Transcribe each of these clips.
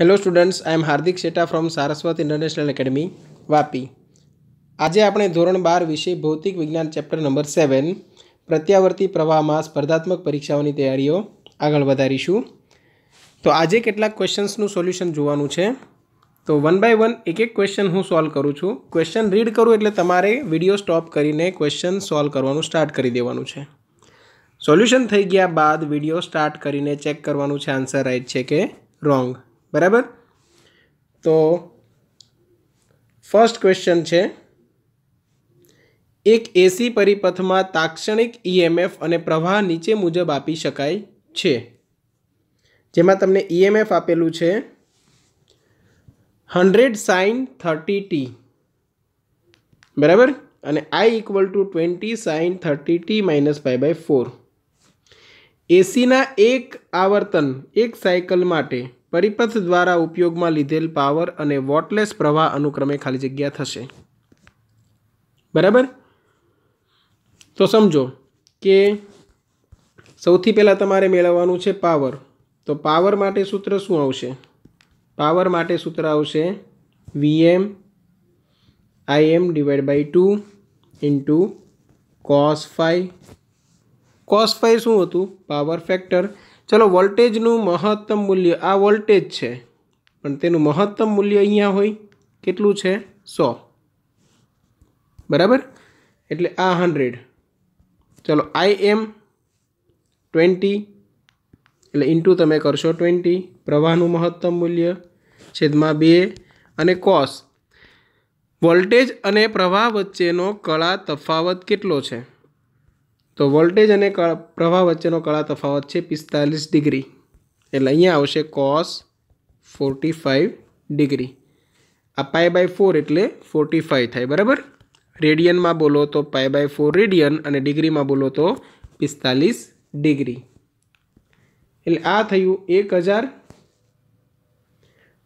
hello students I am Hardik Sheta from Saraswat international academy Vapi આજે આપણે ધોરણ બાર વિશે ભૌતિક વિજ્ઞાન ચેપ્ટર નંબર સેવન પ્રત્યાવર્તી પ્રવાહમાં સ્પર્ધાત્મક પરીક્ષાઓની તૈયારીઓ આગળ વધારીશું તો આજે કેટલાક ક્વેશ્ચન્સનું સોલ્યુશન જોવાનું છે તો વન બાય વન એક એક ક્વેશ્ચન હું સોલ્વ કરું છું ક્વેશ્ચન રીડ કરું એટલે તમારે વિડીયો સ્ટોપ કરીને ક્વેશ્ચન સોલ્વ કરવાનું સ્ટાર્ટ કરી દેવાનું છે સોલ્યુશન થઈ ગયા બાદ વિડીયો સ્ટાર્ટ કરીને ચેક કરવાનું છે આન્સર રાઈટ છે કે રોંગ બરાબર તો ફર્સ્ટ ક્વેશ્ચન છે એક એસી પરિપથમાં તાક્ષણિક ઈએમએફ e અને પ્રવાહ નીચે મુજબ આપી શકાય છે જેમાં તમને ઈએમએફ e આપેલું છે હન્ડ્રેડ સાઇન થર્ટી ટી બરાબર અને I equal to twenty sine thirty t minus five by four એસીના એક આવર્તન એક સાયકલ માટે પરિપથ દ્વારા ઉપયોગમાં લીધેલ પાવર અને વોટલેસ પ્રવાહ અનુક્રમે ખાલી જગ્યા થશે બરાબર તો સમજો કે સૌથી પહેલાં તમારે મેળવવાનું છે પાવર તો પાવર માટે સૂત્ર શું આવશે પાવર માટે સૂત્ર આવશે VM IM divide by two into cos phi cos phi શું હતું પાવર ફેક્ટર ચલો વોલ્ટેજનું મહત્તમ મૂલ્ય આ વોલ્ટેજ છે પણ તેનું મહત્તમ મૂલ્ય અહીંયા હોય કેટલું છે સો બરાબર એટલે આ હંડ્રેડ ચલો આઈ એમ ટ્વેન્ટી એટલે ઇન્ટુ તમે કરશો ટ્વેન્ટી પ્રવાહનું મહત્તમ મૂલ્ય છેદમાં બે અને કોસ વોલ્ટેજ અને પ્રવાહ વચ્ચેનો કળા તફાવત કેટલો છે તો વોલ્ટેજ અને પ્રવાહ વચ્ચેનો કળા તફાવત છે પિસ્તાલીસ ડિગ્રી એટલે અહીંયા આવશે કોસ ફોર્ટી ફાઇવ ડિગ્રી આ પાય બાય ફોર એટલે ફોર્ટી ફાઇવ થાય બરાબર રેડિયનમાં બોલો તો પાય બાય ફોર રેડિયન અને ડિગ્રીમાં બોલો તો પિસ્તાલીસ ડિગ્રી એટલે આ થયું એક હજાર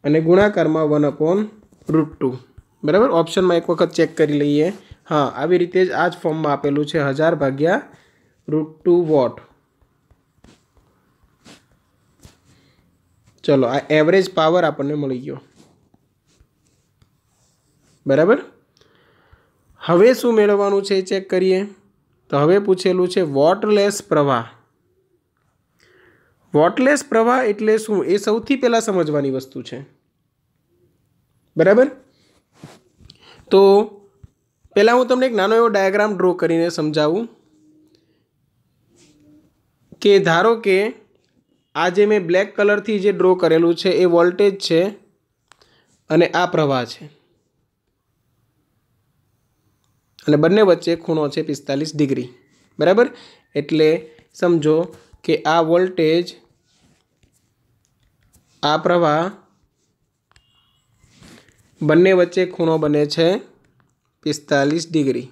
અને ગુણાકારમાં વન અપોન રૂટ ટુ બરાબર ઓપ્શનમાં એક વખત ચેક કરી લઈએ હા આવી રીતે જ આ જ ફોર્મમાં આપેલું છે હજાર ભાગ્યા રૂટ ટુ વોટ ચલો આ એવરેજ પાવર આપણને મળી ગયો બરાબર હવે શું મેળવવાનું છે ચેક કરીએ તો હવે પૂછેલું છે વોટલેસ પ્રવાહ વોટલેસ પ્રવાહ એટલે શું એ સૌથી પહેલાં સમજવાની વસ્તુ છે બરાબર તો પહેલાં હું તમને એક નાનો એવો ડાયાગ્રામ ડ્રો કરીને સમજાવું કે ધારો કે આજે મેં બ્લેક કલરથી જે ડ્રો કરેલું છે એ વોલ્ટેજ છે અને આ પ્રવાહ છે અને બંને વચ્ચે ખૂણો છે પિસ્તાલીસ ડિગ્રી બરાબર એટલે સમજો કે આ વોલ્ટેજ આ પ્રવાહ બંને વચ્ચે ખૂણો બને છે પિસ્તાલીસ ડિગ્રી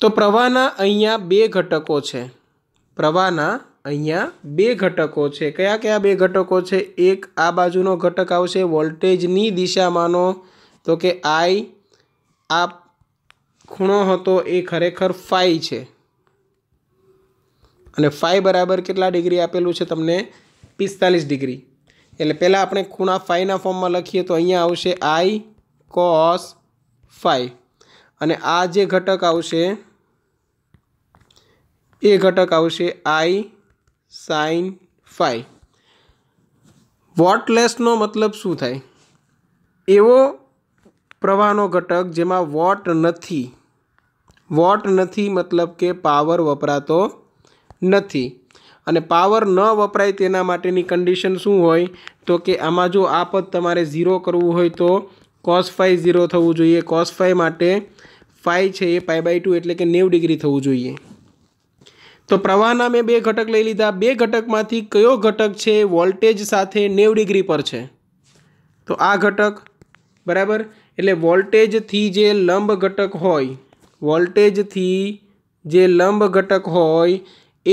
તો પ્રવાહના અહીંયા બે ઘટકો છે પ્રવાહના અહીંયા બે ઘટકો છે કયા કયા બે ઘટકો છે એક આ બાજુનો ઘટક આવશે વોલ્ટેજની દિશામાંનો તો કે આઈ આ ખૂણો હતો એ ખરેખર ફાઈ છે અને ફાઈ બરાબર કેટલા ડિગ્રી આપેલું છે તમને પિસ્તાલીસ ડિગ્રી એટલે પહેલાં આપણે ખૂણા ફાઈના ફોર્મમાં લખીએ તો અહીંયા આવશે આઈ કોસ ફાઈ અને આ જે ઘટક આવશે એ ઘટક આવશે આઈ સાઇન ફાઈ વોટલેસનો મતલબ શું થાય એવો પ્રવાહનો ઘટક જેમાં વોટ નથી વોટ નથી મતલબ કે પાવર વપરાતો નથી અને પાવર ન વપરાય તેના માટેની કન્ડિશન શું હોય તો કે આમાં જો આ પદ તમારે ઝીરો કરવું હોય તો કોસ ફાઈ ઝીરો થવું જોઈએ કોસ ફાઈ માટે ફાઈ છે એ પાઈ બાય ટુ એટલે કે નેવ ડિગ્રી થવું જોઈએ તો પ્રવાહના મેં બે ઘટક લઈ લીધા બે ઘટકમાંથી કયો ઘટક છે વોલ્ટેજ સાથે નેવ ડિગ્રી પર છે તો આ ઘટક બરાબર એટલે વોલ્ટેજથી જે લંબ ઘટક હોય વોલ્ટેજથી જે લંબ ઘટક હોય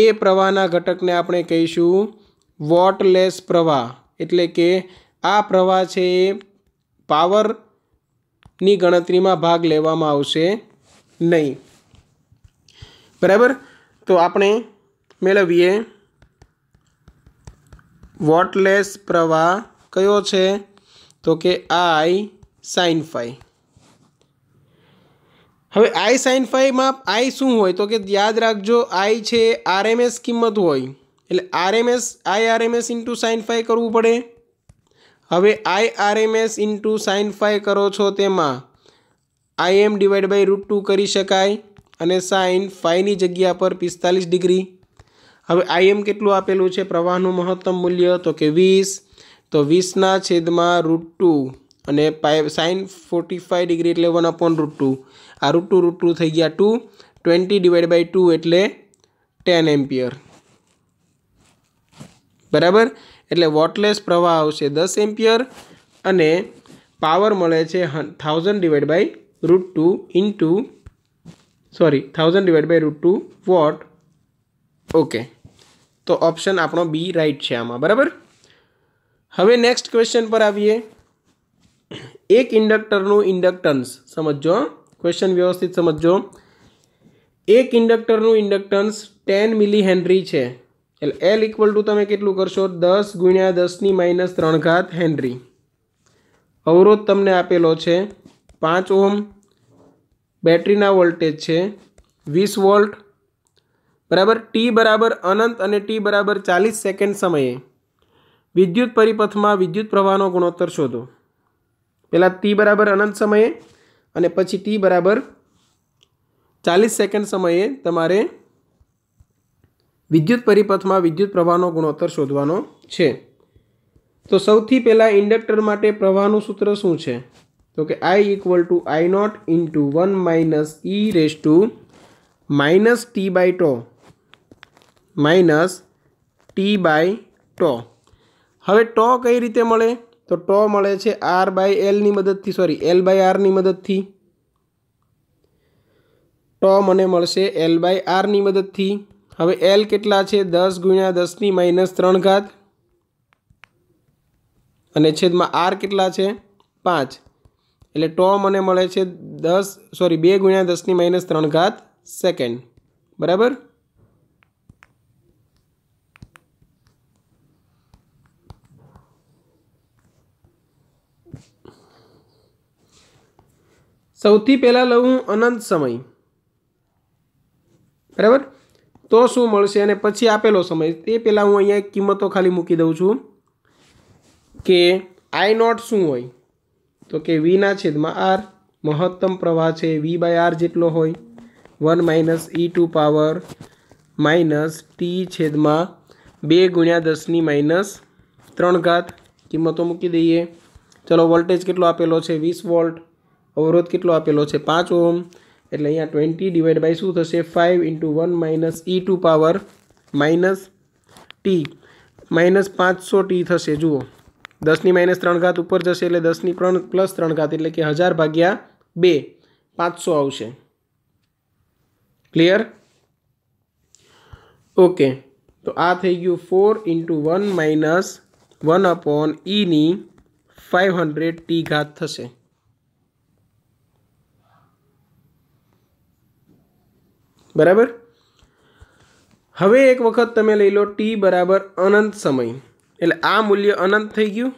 એ પ્રવાહના ઘટકને આપણે કહીશું વોટલેસ પ્રવાહ એટલે કે આ પ્રવાહ છે એ પાવરની ગણતરીમાં ભાગ લેવામાં આવશે નહીં બરાબર તો આપણે મેળવીએ વોટલેસ પ્રવાહ કયો છે તો કે આઈ સાઇન ફાઈ હવે આઈ સાઇન ફાઈમાં આઈ શું હોય તો કે યાદ રાખજો આઈ છે આરએમએસ કિંમત હોય એટલે RMS I RMS into sine phi કરવું પડે હવે I RMS into sine phi કરો છો તેમાં IM divide by root two કરી શકાય અને સાઇન ફાઈની જગ્યા પર પિસ્તાલીસ ડિગ્રી હવે આઈએમ કેટલું આપેલું છે પ્રવાહનું મહત્તમ મૂલ્ય તો કે વીસ તો વીસના છેદમાં રૂટ ટુ અને pi sine forty five degree એટલે વન અપોન રૂટ ટુ આ રૂટ ટુ રૂટ ટુ થઈ ગયા two twenty divide by two એટલે ટેન એમ્પિયર બરાબર એટલે વોટલેસ પ્રવાહ આવશે દસ એમ્પિયર અને પાવર મળે છે thousand divide by root two into sorry thousand divide by root two watt okay તો ઓપ્શન આપણો બી રાઈટ છે આમાં બરાબર હવે નેક્સ્ટ ક્વેશ્ચન પર આવીએ એક ઇન્ડક્ટરનું ઇન્ડક્ટન્સ સમજો ક્વેશ્ચન વ્યવસ્થિત સમજો એક ઇન્ડક્ટરનું ઇન્ડક્ટન્સ ટેન મિલી હેનરી છે એટલે એલ ઇક્વલ ટુ તમે કેટલું કરશો દસ ગુણ્યા દસની માઇનસ ત્રણ ઘાત હેનરી અવરોધ તમને આપેલો છે પાંચ ઓમ બેટરીના વોલ્ટેજ છે વીસ વોલ્ટ બરાબર ટી બરાબર અનંત અને ટી બરાબર ચાલીસ સેકન્ડ સમયે વિદ્યુત પરિપથમાં વિદ્યુત પ્રવાહનો ગુણોત્તર શોધો પહેલાં ટી બરાબર અનંત સમયે અને પછી ટી બરાબર ચાલીસ સેકન્ડ સમયે તમારે વિદ્યુત પરિપથમાં વિદ્યુત પ્રવાહનો ગુણોત્તર શોધવાનો છે તો સૌથી પહેલાં ઇન્ડક્ટર માટે પ્રવાહનું સૂત્ર શું છે તો કે I equal to I not into one minus e raise to minus t by tau minus t by tau હવે ટો કઈ રીતે મળે તો ટો મળે છે આર બાય એલની મદદથી સોરી એલ બાય આરની મદદથી ટો મને મળશે એલ બાય આરની મદદથી હવે એલ કેટલા છે દસ ગુણ્યા દસની માઇનસ ત્રણ ઘાત અને છેદમાં આર કેટલા છે પાંચ એટલે ટો મને મળે છે દસ સોરી બે ગુણ્યા દસની માઇનસ ત્રણ ઘાત સેકન્ડ બરાબર સૌથી પહેલાં લઉં અનંત સમય બરાબર તો શું મળશે અને પછી આપેલો સમય તે પહેલાં હું અહીંયા કિંમતો ખાલી મૂકી દઉં છું કે આઈ નોટ શું હોય તો કે વીના છેદમાં આર મહત્તમ પ્રવાહ છે વી બાય આર જેટલો હોય one minus e to power minus t છેદમાં બે ગુણ્યા દસની માઇનસ ત્રણ ઘાત કિંમતો મૂકી દઈએ ચલો વોલ્ટેજ કેટલો આપેલો છે વીસ વોલ્ટ અવરોધ કેટલો આપેલો છે પાંચ ઓમ એટલે અહીંયા ટ્વેન્ટી ડિવાઈડ બાય શું થશે five into one minus e to power minus t minus પાંચસો ટી થશે જુઓ દસની માઇનસ ત્રણ ઘાત ઉપર જશે એટલે દસની ત્રણ પ્લસ ત્રણ ઘાત એટલે કે હજાર ભાગ્યા બે પાંચસો આવશે ક્લિયર ઓકે તો આ થઈ ગયું four into one minus one upon ઇની ફાઇવ હંડ્રેડ ટી ઘાત થશે બરાબર હવે એક વખત તમે લઈ લો ટી બરાબર અનંત સમય એટલે આ મૂલ્ય અનંત થઈ ગયું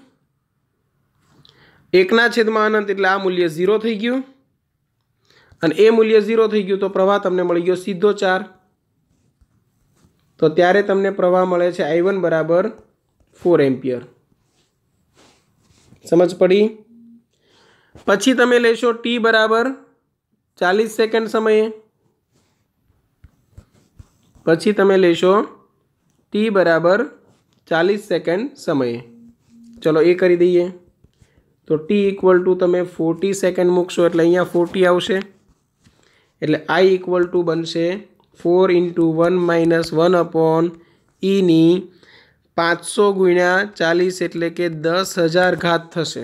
એકના છેદમાં અનંત એટલે આ મૂલ્ય ઝીરો થઈ ગયું અને એ મૂલ્ય ઝીરો થઈ ગયું તો પ્રવાહ તમને મળી ગયો સીધો ચાર તો ત્યારે તમને પ્રવાહ મળે છે આઈ વન બરાબર ફોર એમ્પિયર સમજ પડી પછી તમે લેશો ટી બરાબર ચાલીસ સેકન્ડ સમયે પછી તમે લેશો ટી બરાબર ચાલીસ સેકન્ડ સમયે ચલો એ કરી દઈએ તો ટી ઇક્વલ ટુ તમે ફોર્ટી સેકન્ડ મૂકશો એટલે અહીંયા ફોર્ટી આવશે એટલે આઈ ઇક્વલ ટુ બનશે four into one minus one upon ઈની પાંચસો ગુણ્યા ચાલીસ એટલે કે દસ હજાર ઘાત થશે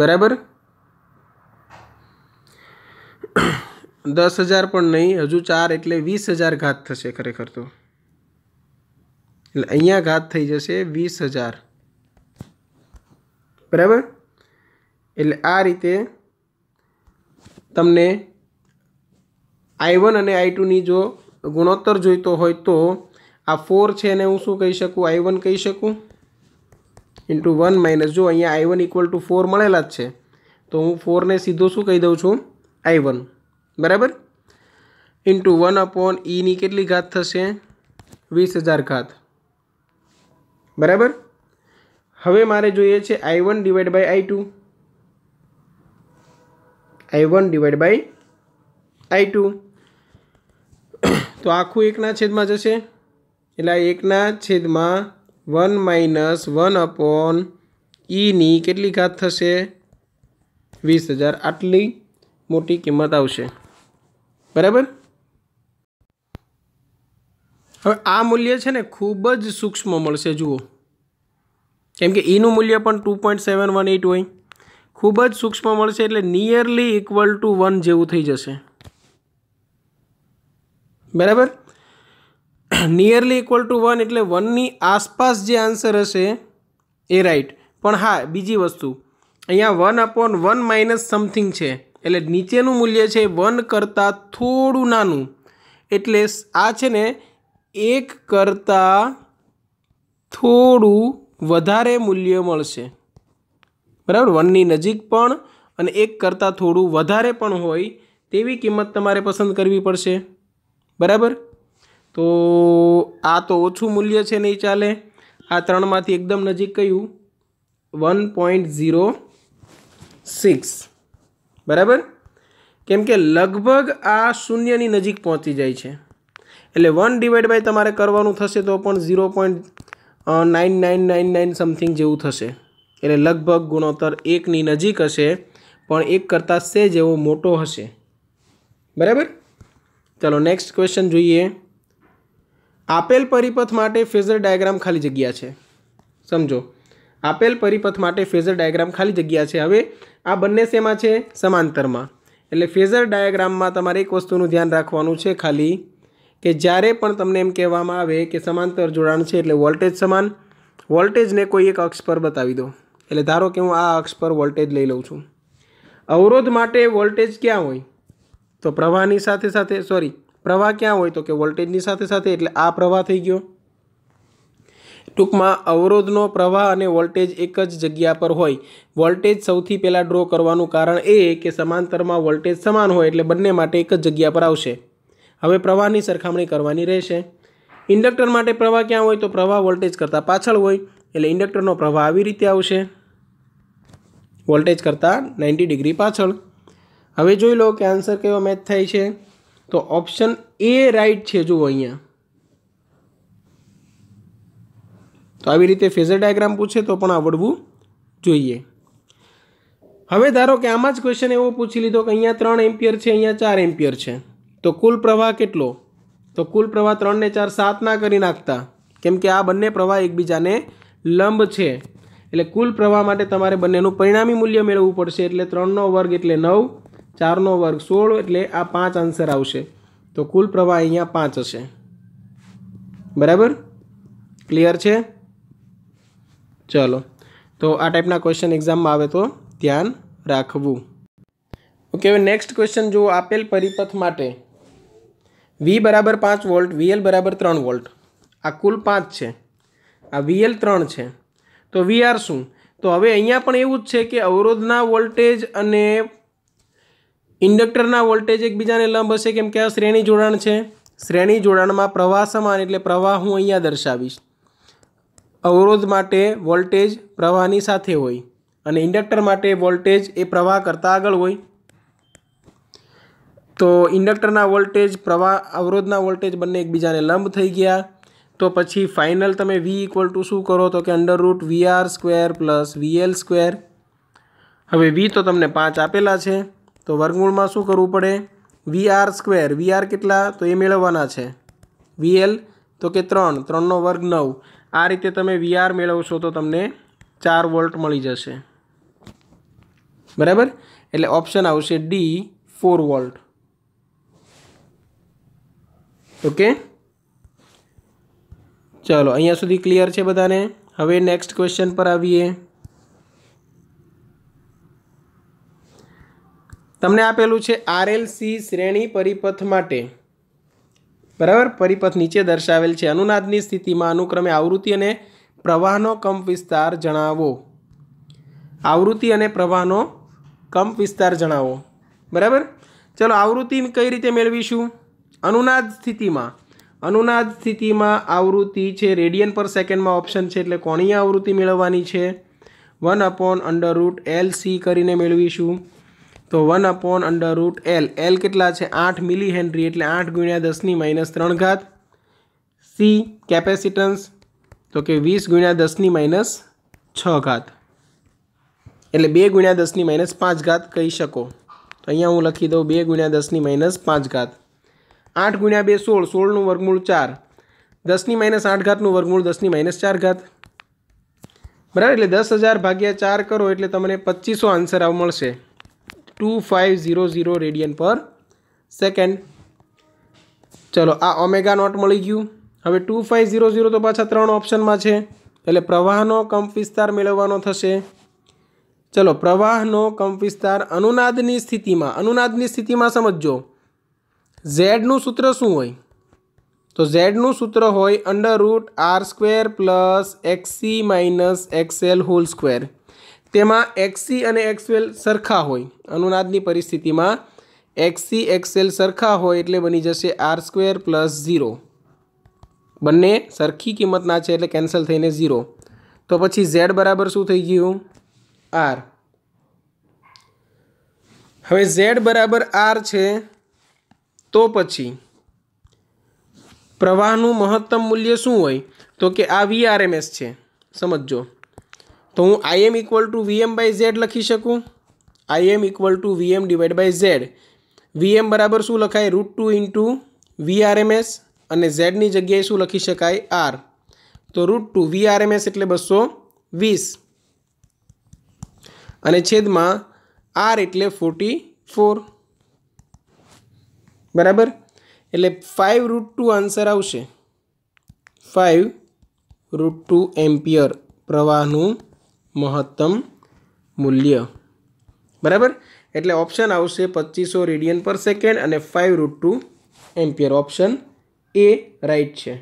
બરાબર દસ હજાર પણ નહીં હજુ ચાર એટલે વીસ હજાર ઘાત થશે ખરેખર તો એટલે અહીંયા ઘાત થઈ જશે વીસ હજાર બરાબર એટલે આ રીતે તમને આઈ વન અને આઈ ટુની જો ગુણોત્તર જોઈતો હોય તો આ ફોર છે એને હું શું કહી શકું આઈ વન કહી શકું ઇન્ટુ વન માઇનસ જો અહીંયા I one equal to four મળેલા જ છે તો હું ફોરને સીધો શું કહી દઉં છું આઈ વન બરાબર ઇન્ટુ વન અપોન ઈની કેટલી ઘાત થશે વીસ હજાર ઘાત બરાબર હવે મારે જોઈએ છે I one divide by I two I one divide by I two તો આખું એકના છેદમાં જશે એટલે આ એકના છેદમાં વન માઇનસ વન અપોન ઈની e કેટલી ઘાત થશે વીસ હજાર આટલી મોટી કિંમત આવશે બરાબર હવે આ મૂલ્ય છે ને ખૂબ જ સૂક્ષ્મ મળશે જુઓ કેમ કે ઈનું e મૂલ્ય પણ two point seven one eight હોય ખૂબ જ સૂક્ષ્મ મળશે એટલે નિયરલી ઇક્વલ ટુ વન જેવું થઈ જશે બરાબર નિયરલી ઇક્વલ ટુ વન એટલે વનની આસપાસ જે આન્સર હશે એ રાઈટ પણ હા બીજી વસ્તુ અહીંયા one upon one minus something છે એટલે નીચેનું મૂલ્ય છે વન કરતાં થોડું નાનું એટલે આ છે ને એક કરતાં થોડું વધારે મૂલ્ય મળશે બરાબર વનની નજીક પણ અને એક કરતાં થોડું વધારે પણ હોય તેવી કિંમત તમારે પસંદ કરવી પડશે બરાબર તો આ તો ઓછું મૂલ્ય છે નહીં ચાલે આ ત્રણમાંથી એકદમ નજીક કહ્યું વન પોઈન્ટ ઝીરો સિક્સ બરાબર કેમ કે લગભગ આ શૂન્યની નજીક પહોંચી જાય છે એટલે વન ડિવાઈડ બાય તમારે કરવાનું થશે તો પણ zero point nine nine nine nine something જેવું થશે એટલે લગભગ ગુણોત્તર એકની નજીક હશે પણ એક કરતાં સે જેવો મોટો હશે બરાબર ચાલો નેક્સ્ટ ક્વેશ્ચન જોઈએ આપેલ પરિપથ માટે ફેઝર ડાયાગ્રામ ખાલી જગ્યા છે સમજો આપેલ પરિપથ માટે ફેઝર ડાયાગ્રામ ખાલી જગ્યા છે હવે આ બંને શેમાં છે સમાંતરમાં એટલે ફેઝર ડાયાગ્રામમાં તમારે એક વસ્તુનું ધ્યાન રાખવાનું છે ખાલી કે જ્યારે પણ તમને એમ કહેવામાં આવે કે સમાંતર જોડાણ છે એટલે વોલ્ટેજ સમાન વોલ્ટેજને કોઈ એક અક્ષ પર બતાવી દો એટલે ધારો કે હું આ અક્ષ પર વોલ્ટેજ લઈ લઉં છું અવરોધ માટે વોલ્ટેજ ક્યાં હોય તો પ્રવાહની સાથે સાથે સોરી પ્રવાહ ક્યાં હોય તો કે વોલ્ટેજની સાથે સાથે એટલે આ પ્રવાહ થઈ ગયો ટૂંકમાં અવરોધનો પ્રવાહ અને વોલ્ટેજ એક જ જગ્યા પર હોય વોલ્ટેજ સૌથી પહેલાં ડ્રો કરવાનું કારણ એ કે સમાંતરમાં વોલ્ટેજ સમાન હોય એટલે બંને માટે એક જ જગ્યા પર આવશે હવે પ્રવાહની સરખામણી કરવાની રહેશે ઇન્ડક્ટર માટે પ્રવાહ ક્યાં હોય તો પ્રવાહ વોલ્ટેજ કરતાં પાછળ હોય એટલે ઇન્ડક્ટરનો પ્રવાહ આવી રીતે આવશે વોલ્ટેજ કરતાં નાઇન્ટી ડિગ્રી પાછળ હવે જોઈ લો કે આન્સર કયો મેચ થાય છે તો ઓપ્શન એ રાઇટ છે જુઓ અહીંયા તો આવી રીતે ફેઝર ડાયાગ્રામ પૂછે તો પણ આવડવું જોઈએ હવે ધારો કે આમાં જ ક્વેશ્ચન એવો પૂછી લીધો કે અહીંયા ત્રણ એમ્પિયર છે અહીંયા ચાર એમ્પિયર છે તો કુલ પ્રવાહ કેટલો તો કુલ પ્રવાહ ત્રણને ચાર સાત ના કરી નાખતા કેમ કે આ બંને પ્રવાહ એકબીજાને લંબ છે એટલે કુલ પ્રવાહ માટે તમારે બંનેનું પરિણામી મૂલ્ય મેળવવું પડશે એટલે ત્રણનો વર્ગ એટલે નવ ચારનો વર્ગ સોળ એટલે આ પાંચ આન્સર આવશે તો કુલ પ્રવાહ અહીંયા પાંચ હશે બરાબર ક્લિયર છે ચલો તો આ ટાઈપના ક્વેશ્ચન એક્ઝામમાં આવે તો ધ્યાન રાખવું ઓકે હવે નેક્સ્ટ ક્વેશ્ચન જુઓ આપેલ પરિપથ માટે વી બરાબર પાંચ વોલ્ટ વીએલ બરાબર ત્રણ વોલ્ટ આ કુલ પાંચ છે આ વીએલ ત્રણ છે તો વી આર શું તો હવે અહીંયા પણ એવું જ છે કે અવરોધના વોલ્ટેજ અને ઇન્ડક્ટરના વોલ્ટેજ એકબીજાને લંબ હશે કેમ કે આ શ્રેણી જોડાણ છે શ્રેણી જોડાણમાં પ્રવાહ સમાન એટલે પ્રવાહ હું અહીંયા દર્શાવીશ અવરોધ માટે વોલ્ટેજ પ્રવાહની સાથે હોય અને ઇન્ડક્ટર માટે વોલ્ટેજ એ પ્રવાહ કરતાં આગળ હોય તો ઇન્ડક્ટરના વોલ્ટેજ પ્રવાહ અવરોધના વોલ્ટેજ બંને એકબીજાને લંબ થઈ ગયા તો પછી ફાઇનલ તમે વી ઇક્વલ ટુ શું કરો તો કે under root V R square plus VL square હવે વી તો તમને પાંચ આપેલા છે તો વર્ગમૂળમાં શું કરવું પડે V R square V R કેટલા તો એ મેળવવાના છે વીએલ તો કે ત્રણ ત્રણનો વર્ગ નવ આ રીતે તમે વીઆર મેળવશો તો તમને ચાર વોલ્ટ મળી જશે બરાબર એટલે ઓપ્શન આવશે ડી ફોર વોલ્ટ ઓકે ચાલો અહીંયા સુધી ક્લિયર છે બધાને હવે નેક્સ્ટ ક્વેશ્ચન પર આવીએ તમને આપેલું છે આરએલસી શ્રેણી પરિપથ માટે બરાબર પરિપથ નીચે દર્શાવેલ છે અનુનાદની સ્થિતિમાં અનુક્રમે આવૃત્તિ અને પ્રવાહનો કંપ વિસ્તાર જણાવો આવૃત્તિ અને પ્રવાહનો કંપ વિસ્તાર જણાવો બરાબર ચલો આવૃત્તિ કઈ રીતે મેળવીશું અનુનાદ સ્થિતિમાં અનુનાદ સ્થિતિમાં આવૃત્તિ છે રેડિયન પર સેકન્ડમાં ઓપ્શન છે એટલે કોણીય આવૃત્તિ મેળવવાની છે one upon under root L C કરીને મેળવીશું તો one upon under root L L કેટલા છે આઠ મિલી હેનરી એટલે આઠ ગુણ્યા દસની માઇનસ ત્રણ ઘાત સી કેપેસિટન્સ તો કે વીસ ગુણ્યા દસની માઇનસ છ ઘાત એટલે બે ગુણ્યા દસની માઇનસ પાંચ ઘાત કહી શકો તો અહીંયા હું લખી દઉં બે ગુણ્યા દસની માઇનસ પાંચ ઘાત આઠ ગુણ્યા બે સોળ સોળનું વર્ગમૂળ ચાર દસની માઇનસ આઠ ઘાતનું વર્ગમૂળ દસની માઇનસ ચાર ઘાત બરાબર એટલે દસ હજાર ભાગ્યા ચાર કરો એટલે તમને પચીસો આન્સર આવ મળશે two five zero zero radian પર સેકન્ડ ચલો આ ઓમેગા નોટ મળી ગયું હવે ટુ ફાઇવ ઝીરો ઝીરો તો પાછા ત્રણ ઓપ્શનમાં છે એટલે પ્રવાહનો કંપ વિસ્તાર મેળવવાનો થશે ચલો પ્રવાહનો કંપ વિસ્તાર અનુનાદની સ્થિતિમાં અનુનાદની સ્થિતિમાં સમજો ઝેડનું સૂત્ર શું હોય તો ઝેડનું સૂત્ર હોય under root R square plus XC minus XL whole square તેમાં એક્સી અને એક્સએલ સરખા હોય અનુનાદની પરિસ્થિતિમાં એક્સસી એક્સએલ સરખા હોય એટલે બની જશે આર સ્ક્વેર પ્લસ ઝીરો બંને સરખી કિંમતના છે એટલે કેન્સલ થઈને ઝીરો તો પછી ઝેડ બરાબર શું થઈ ગયું આર હવે ઝેડ બરાબર આર છે તો પછી પ્રવાહનું મહત્તમ મૂલ્ય શું હોય તો કે આ વીઆરએમએસ છે સમજો તો હું I M equal to VM by Z લખી શકું I M equal to VM divide by Z VM બરાબર શું લખાય રૂટ ટુ ઇન્ટુ વીઆરએમએસ અને ઝેડની જગ્યાએ શું લખી શકાય આર તો રૂટ ટુ વીઆરએમએસ એટલે બસો વીસ અને છેદમાં આર એટલે ફોર્ટી ફોર બરાબર એટલે ફાઇવ રૂટ ટુ આન્સર આવશે ફાઇવ રૂટ ટુ એમ્પિયર પ્રવાહનું મહત્તમ મૂલ્ય બરાબર એટલે ઓપ્શન આવશે પચીસો રેડિયન પર સેકન્ડ અને five root two ampere option A right છે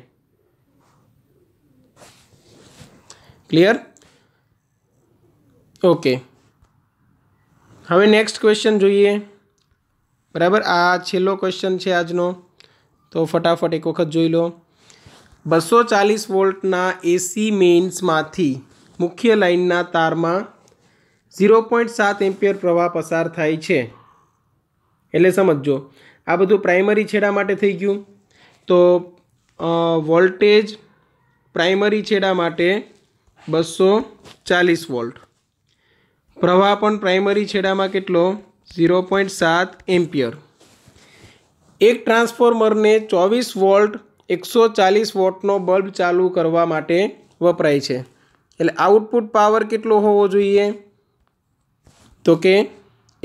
ક્લિયર ઓકે હવે નેક્સ્ટ ક્વેશ્ચન જોઈએ બરાબર આ છેલ્લો ક્વેશ્ચન છે આજનો તો ફટાફટ એક વખત જોઈ લો બસો ચાલીસ વોલ્ટના એસી મેઇન્સમાંથી મુખ્ય લાઇનના તારમાં ઝીરો પોઈન્ટ સાત એમ્પિયર પ્રવાહ પસાર થાય છે એટલે સમજો આ બધું પ્રાઇમરી છેડા માટે થઈ ગયું તો વોલ્ટેજ પ્રાઇમરી છેડા માટે બસો ચાલીસ વોલ્ટ પ્રવાહ પણ પ્રાઇમરી છેડામાં કેટલો ઝીરો પોઈન્ટ સાત એમ્પિયર એક ટ્રાન્સફોર્મરને ચોવીસ વોલ્ટ એકસો ચાલીસ વોટનો બલ્બ ચાલુ કરવા માટે વપરાય છે એટલે આઉટપુટ પાવર કેટલો હોવો જોઈએ તો કે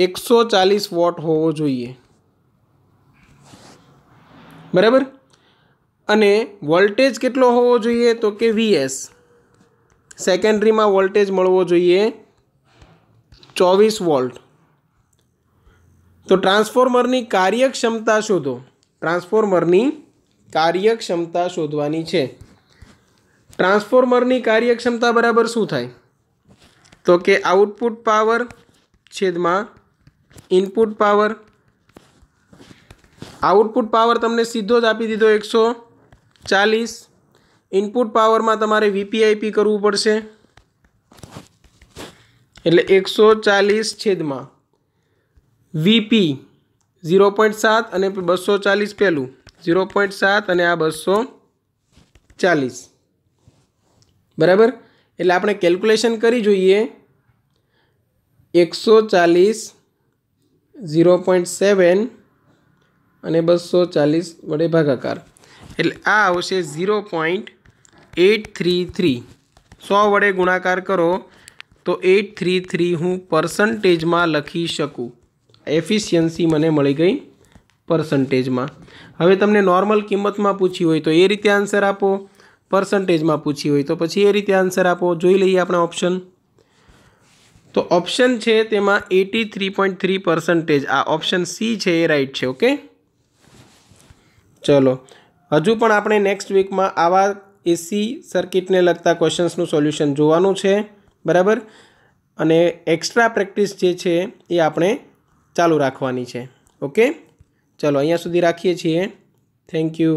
એકસો ચાલીસ વોટ હોવો જોઈએ બરાબર અને વોલ્ટેજ કેટલો હોવો જોઈએ તો કે વીએસ સેકન્ડરીમાં વોલ્ટેજ મળવો જોઈએ ચોવીસ વોલ્ટ તો ટ્રાન્સફોર્મરની કાર્યક્ષમતા શોધો ટ્રાન્સફોર્મરની કાર્યક્ષમતા શોધવાની છે ટ્રાન્સફોર્મરની કાર્યક્ષમતા બરાબર શું થાય તો કે આઉટપુટ પાવર છેદમાં ઇનપુટ પાવર આઉટપુટ પાવર તમને સીધો જ આપી દીધો એકસો ચાલીસ ઇનપુટ પાવરમાં તમારે વીપીઆઈપી કરવું પડશે એટલે એકસો ચાલીસ છેદમાં વીપી ઝીરો પોઈન્ટ સાત અને બસો ચાલીસ પહેલું ઝીરો પોઈન્ટ સાત અને આ બસો ચાલીસ બરાબર એટલે આપણે કેલ્ક્યુલેશન કરી જોઈએ એકસો ચાલીસ ઝીરો પોઈન્ટ સેવન અને બસો ચાલીસ વડે ભાગાકાર એટલે આ આવશે zero point eight three three સો વડે ગુણાકાર કરો તો એટ થ્રી થ્રી હું પર્સન્ટેજમાં લખી શકું એફિશિયન્સી મને મળી ગઈ પર્સન્ટેજમાં હવે તમને નોર્મલ કિંમતમાં પૂછી હોય તો એ રીતે આન્સર આપો પર્સન્ટેજમાં પૂછી હોય તો પછી એ રીતે આન્સર આપો જોઈ લઈએ આપણે ઓપ્શન તો ઓપ્શન છે તેમાં eighty three point three percentage આ ઓપ્શન સી છે એ રાઈટ છે ઓકે ચલો હજુ પણ આપણે નેક્સ્ટ વીકમાં આવા એસી સર્કિટને લગતા ક્વેશ્ચન્સનું સોલ્યુશન જોવાનું છે બરાબર અને એક્સ્ટ્રા પ્રેક્ટિસ જે છે એ આપણે ચાલુ રાખવાની છે ઓકે ચલો અહીંયા સુધી રાખીએ છીએ થેન્ક યુ